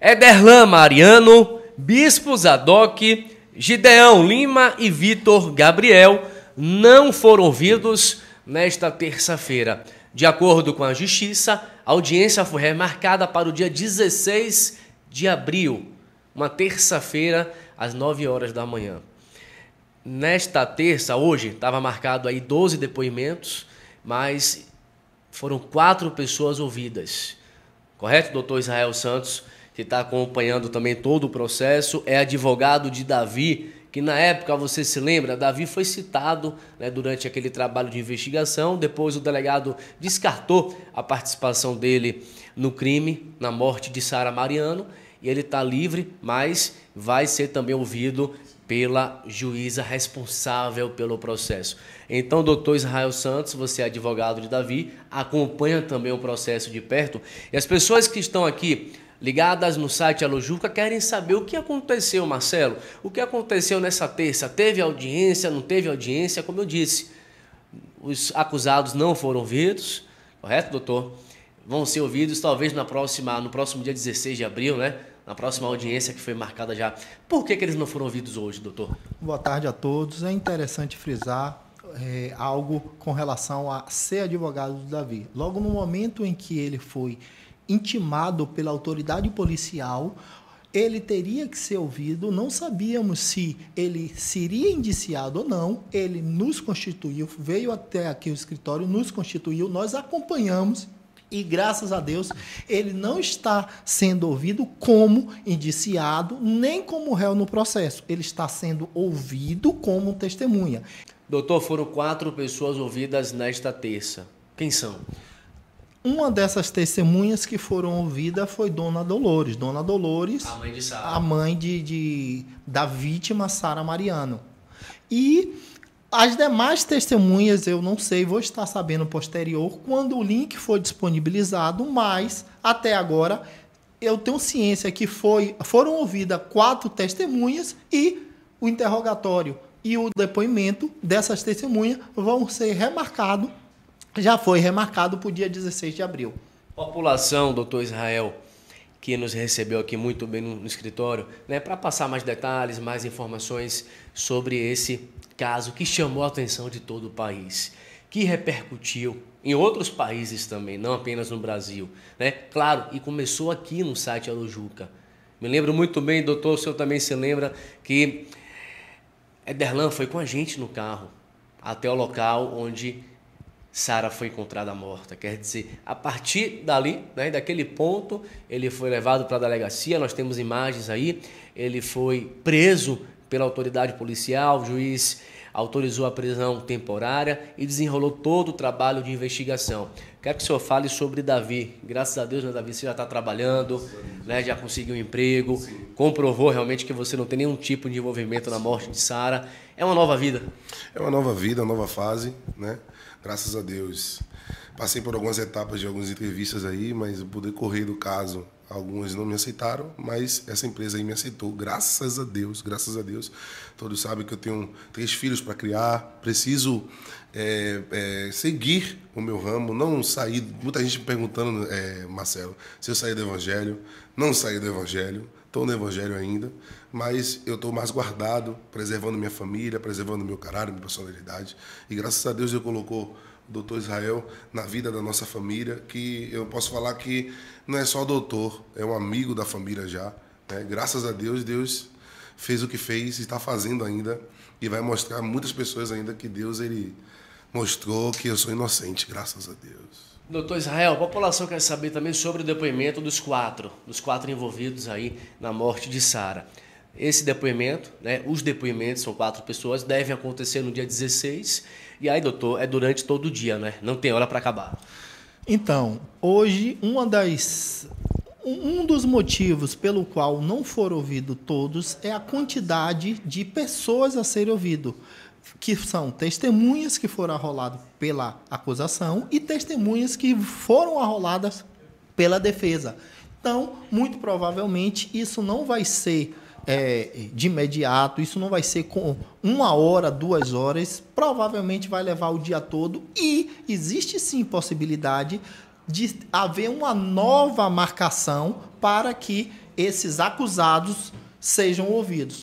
Ederlan Mariano, Bispo Zadok, Gideão Lima e Vitor Gabriel não foram ouvidos nesta terça-feira. De acordo com a Justiça, a audiência foi remarcada para o dia 16 de abril, uma terça-feira, às 9 horas da manhã. Nesta terça, hoje, estava marcado aí 12 depoimentos, mas foram quatro pessoas ouvidas. Correto, doutor Israel Santos? que está acompanhando também todo o processo, é advogado de Davi, que na época, você se lembra, Davi foi citado né, durante aquele trabalho de investigação, depois o delegado descartou a participação dele no crime, na morte de Sara Mariano, e ele está livre, mas vai ser também ouvido pela juíza responsável pelo processo. Então, doutor Israel Santos, você é advogado de Davi, acompanha também o processo de perto. E as pessoas que estão aqui ligadas no site Alojuca querem saber o que aconteceu, Marcelo. O que aconteceu nessa terça? Teve audiência, não teve audiência? Como eu disse, os acusados não foram ouvidos, correto, doutor? Vão ser ouvidos talvez na próxima, no próximo dia 16 de abril, né? Na próxima audiência que foi marcada já. Por que, que eles não foram ouvidos hoje, doutor? Boa tarde a todos. É interessante frisar é, algo com relação a ser advogado do Davi. Logo no momento em que ele foi intimado pela autoridade policial, ele teria que ser ouvido, não sabíamos se ele seria indiciado ou não. Ele nos constituiu, veio até aqui o escritório, nos constituiu, nós acompanhamos e graças a Deus ele não está sendo ouvido como indiciado, nem como réu no processo. Ele está sendo ouvido como testemunha. Doutor, foram quatro pessoas ouvidas nesta terça. Quem são? Uma dessas testemunhas que foram ouvidas foi Dona Dolores. Dona Dolores, a mãe de, Sara a mãe de, de da vítima Sara Mariano. E as demais testemunhas eu não sei, vou estar sabendo posterior quando o link foi disponibilizado, mas até agora eu tenho ciência que foi, foram ouvidas quatro testemunhas e o interrogatório e o depoimento dessas testemunhas vão ser remarcados já foi remarcado para o dia 16 de abril. População, doutor Israel, que nos recebeu aqui muito bem no, no escritório, né, para passar mais detalhes, mais informações sobre esse caso que chamou a atenção de todo o país, que repercutiu em outros países também, não apenas no Brasil, né? Claro, e começou aqui no site Alojuca. Me lembro muito bem, doutor, o senhor também se lembra que Ederlan foi com a gente no carro até o local onde Sara foi encontrada morta. Quer dizer, a partir dali, né, daquele ponto, ele foi levado para a delegacia, nós temos imagens aí, ele foi preso pela autoridade policial, o juiz autorizou a prisão temporária e desenrolou todo o trabalho de investigação. Quero que o senhor fale sobre Davi. Graças a Deus, né, Davi, você já está trabalhando, né, já conseguiu um emprego, Sim. comprovou realmente que você não tem nenhum tipo de envolvimento na morte de Sara. É uma nova vida. É uma nova vida, uma nova fase, né? Graças a Deus. Passei por algumas etapas de algumas entrevistas aí, mas por decorrer do caso, algumas não me aceitaram, mas essa empresa aí me aceitou, graças a Deus, graças a Deus. Todos sabem que eu tenho três filhos para criar, preciso é, é, seguir o meu ramo, não sair. Muita gente me perguntando, é, Marcelo, se eu sair do Evangelho, não saí do Evangelho, estou no Evangelho ainda, mas eu estou mais guardado, preservando minha família, preservando meu caráter, minha personalidade. E graças a Deus eu colocou doutor Israel na vida da nossa família, que eu posso falar que não é só doutor, é um amigo da família já. Né? Graças a Deus, Deus fez o que fez e está fazendo ainda e vai mostrar a muitas pessoas ainda que Deus ele mostrou que eu sou inocente, graças a Deus. Doutor Israel, a população quer saber também sobre o depoimento dos quatro, dos quatro envolvidos aí na morte de Sara esse depoimento, né? Os depoimentos são quatro pessoas, devem acontecer no dia 16. E aí, doutor, é durante todo o dia, né? Não tem hora para acabar. Então, hoje uma das um dos motivos pelo qual não foram ouvidos todos é a quantidade de pessoas a serem ouvidas, que são testemunhas que foram arroladas pela acusação e testemunhas que foram arroladas pela defesa. Então, muito provavelmente, isso não vai ser é, de imediato, isso não vai ser com uma hora, duas horas, provavelmente vai levar o dia todo e existe sim possibilidade de haver uma nova marcação para que esses acusados sejam ouvidos.